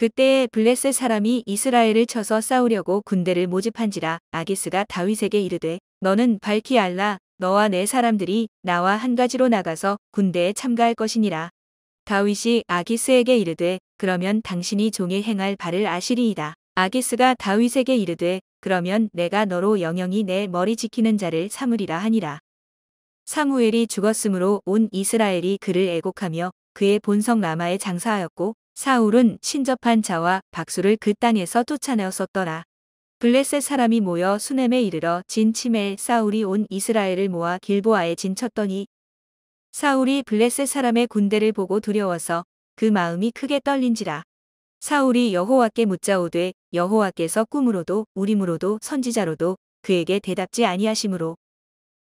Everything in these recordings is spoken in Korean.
그때에 블레셋 사람이 이스라엘을 쳐서 싸우려고 군대를 모집한지라 아기스가 다윗에게 이르되 너는 밝히 알라 너와 내 사람들이 나와 한 가지로 나가서 군대에 참가할 것이니라. 다윗이 아기스에게 이르되 그러면 당신이 종이 행할 바를 아시리이다. 아기스가 다윗에게 이르되 그러면 내가 너로 영영이 내 머리 지키는 자를 삼으리라 하니라. 사무엘이 죽었으므로 온 이스라엘이 그를 애곡하며 그의 본성 라마에 장사하였고 사울은 신접한 자와 박수를 그 땅에서 쫓아내었었더라. 블레셋 사람이 모여 수넴에 이르러 진침에 사울이 온 이스라엘을 모아 길보아에 진쳤더니 사울이 블레셋 사람의 군대를 보고 두려워서 그 마음이 크게 떨린지라. 사울이 여호와께 묻자오되 여호와께서 꿈으로도 우림으로도 선지자로도 그에게 대답지 아니하심으로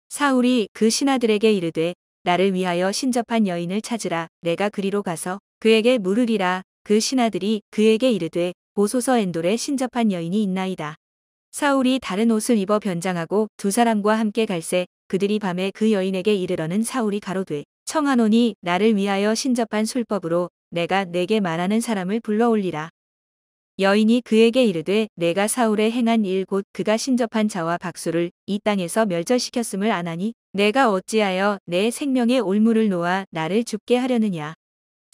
사울이 그 신하들에게 이르되 나를 위하여 신접한 여인을 찾으라 내가 그리로 가서 그에게 물으리라 그 신하들이 그에게 이르되 보소서 엔돌에 신접한 여인이 있나이다. 사울이 다른 옷을 입어 변장하고 두 사람과 함께 갈새 그들이 밤에 그 여인에게 이르러는 사울이 가로되 청하노니 나를 위하여 신접한 술법으로 내가 내게 말하는 사람을 불러올리라. 여인이 그에게 이르되 내가 사울의 행한 일 곧 그가 신접한 자와 박수를 이 땅에서 멸절시켰음을 아나니 내가 어찌하여 내 생명의 올무를 놓아 나를 죽게 하려느냐.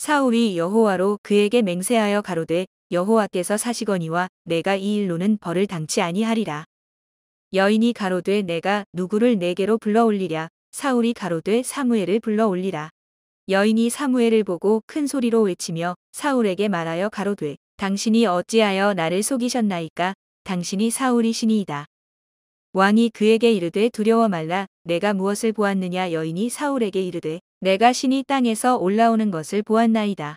사울이 여호와로 그에게 맹세하여 가로되 여호와께서 사시거니와 내가 이 일로는 벌을 당치 아니하리라. 여인이 가로되 내가 누구를 내게로 불러올리랴. 사울이 가로되 사무엘을 불러올리라. 여인이 사무엘을 보고 큰 소리로 외치며 사울에게 말하여 가로되 당신이 어찌하여 나를 속이셨나이까 당신이 사울이시니이다. 왕이 그에게 이르되 두려워 말라 내가 무엇을 보았느냐 여인이 사울에게 이르되 내가 신이 땅에서 올라오는 것을 보았나이다.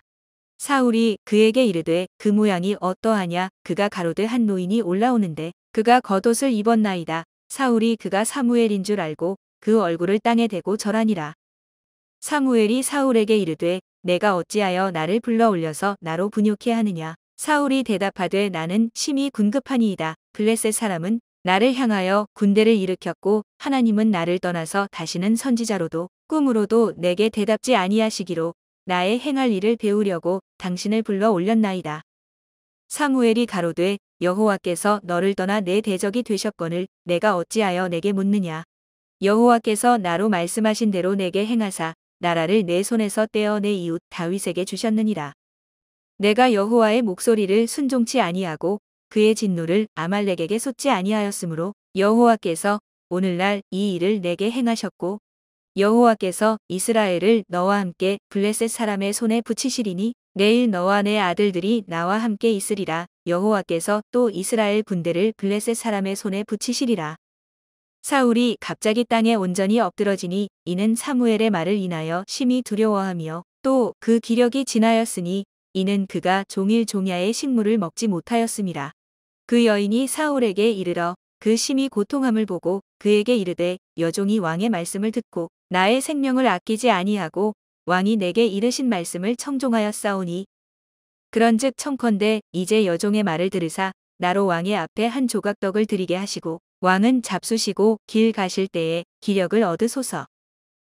사울이 그에게 이르되 그 모양이 어떠하냐 그가 가로되 한 노인이 올라오는데 그가 겉옷을 입었나이다. 사울이 그가 사무엘인 줄 알고 그 얼굴을 땅에 대고 절하니라. 사무엘이 사울에게 이르되 내가 어찌하여 나를 불러 올려서 나로 분욕해 하느냐. 사울이 대답하되 나는 심히 군급하니이다. 블레셋 사람은 나를 향하여 군대를 일으켰고 하나님은 나를 떠나서 다시는 선지자로도 꿈으로도 내게 대답지 아니하시기로 나의 행할 일을 배우려고 당신을 불러 올렸나이다. 사무엘이 가로되 여호와께서 너를 떠나 내 대적이 되셨거늘 내가 어찌하여 내게 묻느냐. 여호와께서 나로 말씀하신 대로 내게 행하사 나라를 내 손에서 떼어 내 이웃 다윗에게 주셨느니라. 내가 여호와의 목소리를 순종치 아니하고 그의 진노를 아말렉에게 쏟지 아니하였으므로 여호와께서 오늘날 이 일을 내게 행하셨고 여호와께서 이스라엘을 너와 함께 블레셋 사람의 손에 붙이시리니 내일 너와 내 아들들이 나와 함께 있으리라. 여호와께서 또 이스라엘 군대를 블레셋 사람의 손에 붙이시리라. 사울이 갑자기 땅에 온전히 엎드러지니 이는 사무엘의 말을 인하여 심히 두려워하며 또 그 기력이 지나였으니 이는 그가 종일 종야의 식물을 먹지 못하였습니다. 그 여인이 사울에게 이르러 그 심히 고통함을 보고 그에게 이르되 여종이 왕의 말씀을 듣고 나의 생명을 아끼지 아니하고 왕이 내게 이르신 말씀을 청종하였사오니 그런즉 청컨대 이제 여종의 말을 들으사 나로 왕의 앞에 한 조각떡을 드리게 하시고 왕은 잡수시고 길 가실 때에 기력을 얻으소서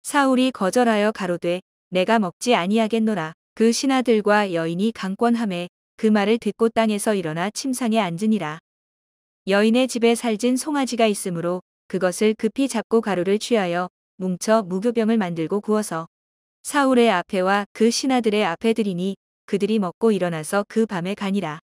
사울이 거절하여 가로되 내가 먹지 아니하겠노라 그 신하들과 여인이 강권함에 그 말을 듣고 땅에서 일어나 침상에 앉으니라 여인의 집에 살진 송아지가 있으므로 그것을 급히 잡고 가루를 취하여 뭉쳐 무교병을 만들고 구워서 사울의 앞에와 그 신하들의 앞에 들이니 그들이 먹고 일어나서 그 밤에 가니라.